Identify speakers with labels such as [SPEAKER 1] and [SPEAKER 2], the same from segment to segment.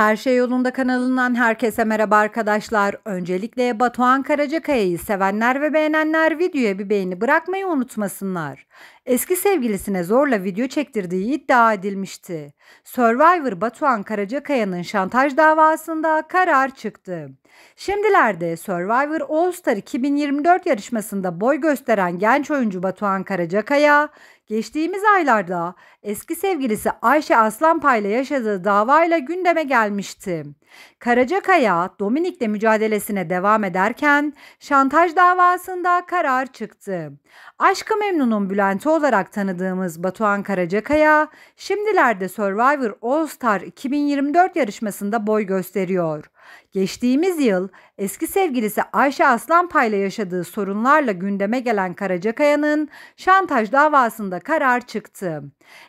[SPEAKER 1] Her Şey Yolunda kanalından herkese merhaba arkadaşlar. Öncelikle Batuhan Karacakaya'yı sevenler ve beğenenler videoya bir beğeni bırakmayı unutmasınlar. Eski sevgilisine zorla video çektirdiği iddia edilmişti. Survivor Batuhan Karacakaya'nın şantaj davasında karar çıktı. Şimdilerde Survivor All Star 2024 yarışmasında boy gösteren genç oyuncu Batuhan Karacakaya, geçtiğimiz aylarda eski sevgilisi Ayşe Aslanpay'la yaşadığı davayla gündeme gelmişti. Karacakaya, Dominik'le mücadelesine devam ederken şantaj davasında karar çıktı. Aşkı Memnun'un Bülent olarak tanıdığımız Batuhan Karacakaya şimdilerde Survivor All Star 2024 yarışmasında boy gösteriyor. Geçtiğimiz yıl eski sevgilisi Ayşe Aslanpay'la yaşadığı sorunlarla gündeme gelen Karacakaya'nın şantaj davasında karar çıktı.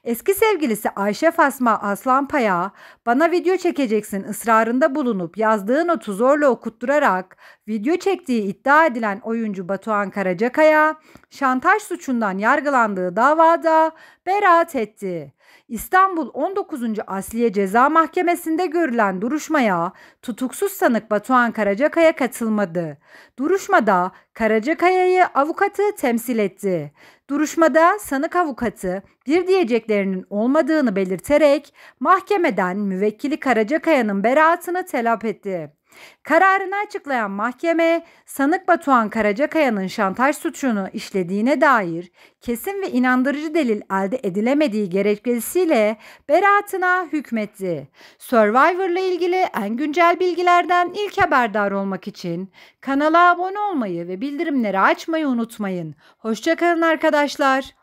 [SPEAKER 1] Eski sevgilisi Ayşe Fasma Aslanpay'a bana video çekeceksin ısrarında bulunup yazdığı notu zorla okutturarak video çektiği iddia edilen oyuncu Batuhan Karacakaya şantaj suçundan yargılandığı davada beraat etti. İstanbul 19. Asliye Ceza Mahkemesi'nde görülen duruşmaya tutuksuz sanık Batuhan Karacakaya katılmadı. Duruşmada Karacakaya'yı avukatı temsil etti. Duruşmada sanık avukatı bir diyeceklerinin olmadığını belirterek mahkemeden müvekkili Karacakaya'nın beraatını telap etti. Kararını açıklayan mahkeme, sanık Batuhan Karacakaya'nın şantaj suçunu işlediğine dair kesin ve inandırıcı delil elde edilemediği gerekçesiyle beraatına hükmetti. Survivor'la ilgili en güncel bilgilerden ilk haberdar olmak için kanala abone olmayı ve bildirimleri açmayı unutmayın. Hoşçakalın arkadaşlar.